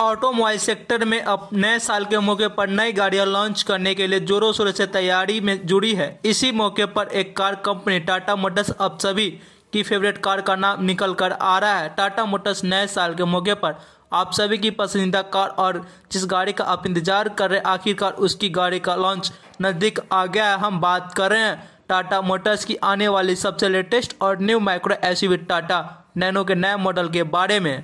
automobile sector में अब नए साल के मौके पर नई गाड़ियां लॉन्च करने के लिए जोरों शोरों से तैयारी में जुड़ी है इसी मौके पर एक कार कंपनी टाटा मोटर्स अब सभी की फेवरेट कार का नाम निकल कर आ रहा है टाटा मोटर्स नए साल के मौके पर आप सभी की पसंदीदा कार और जिस गाड़ी का आप इंतजार कर रहे आखिरकार उसकी गाड़ी का लॉन्च नज़दीक आ गया है हम बात कर रहे हैं टाटा मोटर्स की आने वाली सबसे लेटेस्ट और new micro SUV Tata Nano के नए मॉडल के बारे में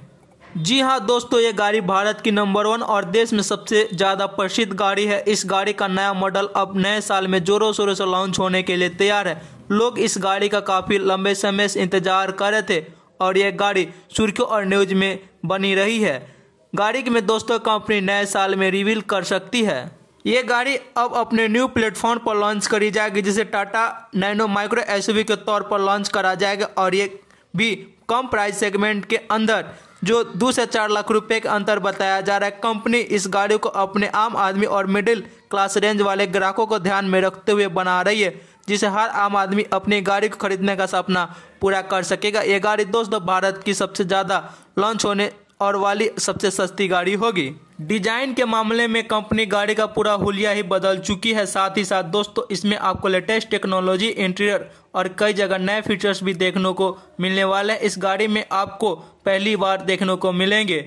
जी हाँ दोस्तों ये गाड़ी भारत की नंबर वन और देश में सबसे ज़्यादा प्रसिद्ध गाड़ी है इस गाड़ी का नया मॉडल अब नए साल में जोरों शोरों से लॉन्च होने के लिए तैयार है लोग इस गाड़ी का काफ़ी लंबे समय से इंतजार कर रहे थे और यह गाड़ी सुर्खियों और न्यूज में बनी रही है गाड़ी में दोस्तों कंपनी नए साल में रिवील कर सकती है ये गाड़ी अब अपने न्यू प्लेटफॉर्म पर लॉन्च करी जाएगी जिसे टाटा नैनो माइक्रो एसयूवी के तौर पर लॉन्च करा जाएगा और ये भी कम प्राइस सेगमेंट के अंदर जो दो से चार लाख रुपए के अंतर बताया जा रहा है कंपनी इस गाड़ी को अपने आम आदमी और मिडिल क्लास रेंज वाले ग्राहकों को ध्यान में रखते हुए बना रही है जिसे हर आम आदमी अपनी गाड़ी को खरीदने का सपना पूरा कर सकेगा ये गाड़ी दोस्तों भारत की सबसे ज़्यादा लॉन्च होने और वाली सबसे सस्ती गाड़ी होगी डिजाइन के मामले में कंपनी गाड़ी का पूरा हुलिया ही बदल चुकी है साथ ही साथ दोस्तों इसमें आपको लेटेस्ट टेक्नोलॉजी इंटीरियर और कई जगह नए फीचर्स भी देखने को मिलने वाले हैं इस गाड़ी में आपको पहली बार देखने को मिलेंगे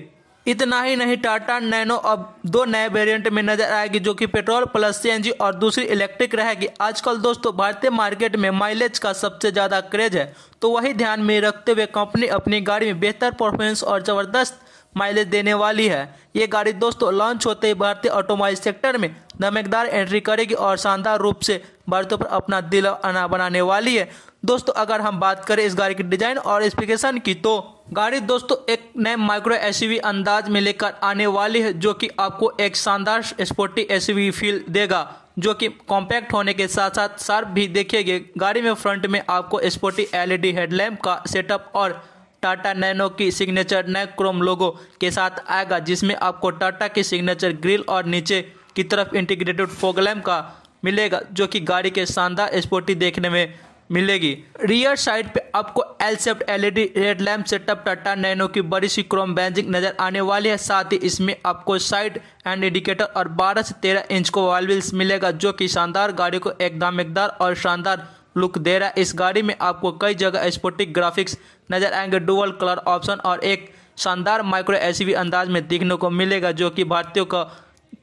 इतना ही नहीं टाटा नैनो अब दो नए वेरिएंट में नजर आएगी जो कि पेट्रोल प्लस सीएनजी और दूसरी इलेक्ट्रिक रहेगी आजकल दोस्तों भारतीय मार्केट में माइलेज का सबसे ज़्यादा क्रेज है तो वही ध्यान में रखते हुए कंपनी अपनी गाड़ी में बेहतर परफॉर्मेंस और ज़बरदस्त माइलेज देने वाली है ये गाड़ी दोस्तों लॉन्च होते ही भारतीय ऑटोमोबाइल सेक्टर में नमकदार एंट्री करेगी और शानदार रूप से भारतों पर अपना दिल अना बनाने वाली है दोस्तों अगर हम बात करें इस गाड़ी की डिजाइन और स्पेसिफिकेशन की तो गाड़ी दोस्तों एक नए माइक्रो एस अंदाज में लेकर आने वाली है जो कि आपको एक शानदार स्पोर्टी एस फील देगा जो कि कॉम्पैक्ट होने के साथ साथ सार्प भी देखेगी गाड़ी में फ्रंट में आपको स्पोर्टी एलईडी हेडलैम्प का सेटअप और टाटा नैनो की सिग्नेचर नए क्रोम लोगो के साथ आएगा जिसमें आपको टाटा की सिग्नेचर ग्रिल और नीचे की तरफ इंटीग्रेटेड फोगलैम का मिलेगा जो कि गाड़ी के शानदार स्पोर्टी देखने में मिलेगी रियर साइड पे आपको L shaped LED red lamp setup Tata Nano की बड़ी सी क्रोम बैंजिंग नजर आने वाली है साथ ही इसमें आपको साइड एंड इंडिकेटर और 12 से 13 इंच को वालविल्स मिलेगा जो कि शानदार गाड़ी को एक एकदार और शानदार लुक दे रहा है इस गाड़ी में आपको कई जगह स्पोर्टिक ग्राफिक्स नजर आएंगे डुअल कलर ऑप्शन और एक शानदार माइक्रो एस अंदाज में देखने को मिलेगा जो कि भारतीयों को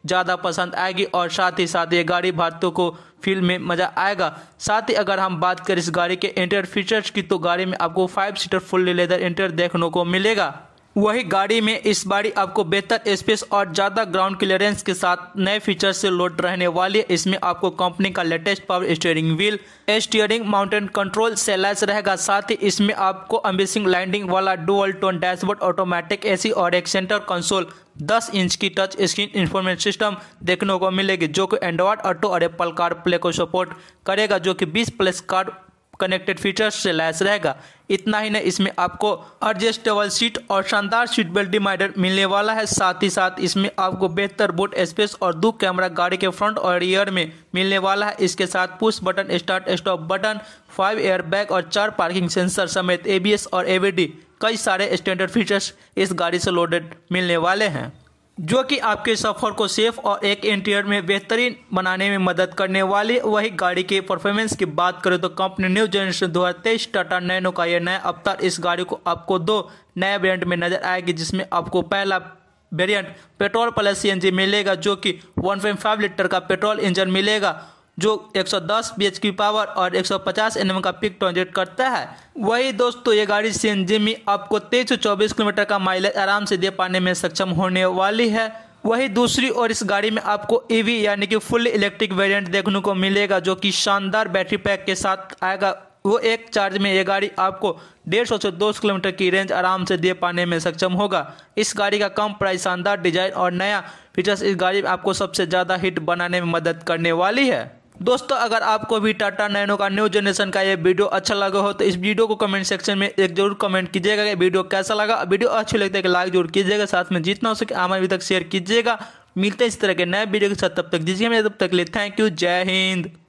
ज़्यादा पसंद आएगी और साथ ही साथ ये गाड़ी भारतीयों को फील में मज़ा आएगा साथ ही अगर हम बात करें इस गाड़ी के इंटर फीचर्स की तो गाड़ी में आपको five seater full leather interior देखने को मिलेगा वही गाड़ी में इस बारी आपको बेहतर स्पेस और ज़्यादा ग्राउंड क्लियरेंस के साथ नए फीचर से लोड रहने वाली है इसमें आपको कंपनी का latest power steering wheel steering mounted control से लैस रहेगा साथ ही इसमें आपको अम्बिसिंग लैंडिंग वाला dual tone dashboard automatic AC और एक सेंटर कंसोल 10 इंच की टच स्क्रीन इंफॉर्मेशन सिस्टम देखने को मिलेगी जो कि एंड्रॉयड ऑटो और एप्पल कार प्ले को सपोर्ट करेगा जो कि 20 प्लस कार्ड कनेक्टेड फीचर्स से लैस रहेगा इतना ही नहीं इसमें आपको एडजस्टेबल सीट और शानदार सीट बेल्ट डिमाइडर मिलने वाला है साथ ही साथ इसमें आपको बेहतर बूट स्पेस और दो कैमरा गाड़ी के फ्रंट और रियर में मिलने वाला है इसके साथ push button start stop button five airbag और चार पार्किंग सेंसर समेत ए और ए कई सारे स्टैंडर्ड फीचर्स इस गाड़ी से लोडेड मिलने वाले हैं जो कि आपके सफ़र को सेफ और एक इंटीरियर में बेहतरीन बनाने में मदद करने वाली वही गाड़ी के परफॉर्मेंस की बात करें तो कंपनी न्यू जनरेशन दो टाटा नैनो का यह नया अवतार इस गाड़ी को आपको दो नए वेरिएंट में नजर आएगी जिसमें आपको पहला वेरियंट पेट्रोल प्लस सी मिलेगा जो कि 1.5 लीटर का पेट्रोल इंजन मिलेगा जो 110 एच की पावर और 150 एनएम का पिक ट्रांजिट करता है वही दोस्तों ये गाड़ी सी में आपको तेईस किलोमीटर का माइलेज आराम से दे पाने में सक्षम होने वाली है वही दूसरी ओर इस गाड़ी में आपको ईवी e यानी कि फुल इलेक्ट्रिक वेरियंट देखने को मिलेगा जो कि शानदार बैटरी पैक के साथ आएगा वो एक चार्ज में ये गाड़ी आपको डेढ़ सौ से दो सौ किलोमीटर की रेंज आराम से दे पाने में सक्षम होगा इस गाड़ी का कम प्राइस शानदार डिजाइन और नया फीचर्स इस गाड़ी में आपको सबसे ज़्यादा हिट बनाने में मदद करने वाली है दोस्तों अगर आपको भी टाटा नैनो का न्यू जनरेशन का ये वीडियो अच्छा लगा हो तो इस वीडियो को कमेंट सेक्शन में एक जरूर कमेंट कीजिएगा कि वीडियो कैसा लगा वीडियो अच्छी लगता है कि लाइक जरूर कीजिएगा साथ में जितना हो सके आम अभी तक शेयर कीजिएगा मिलते हैं इस तरह के नए वीडियो के साथ तब तक दीजिए मैं तब तक ले थैंक यू जय हिंद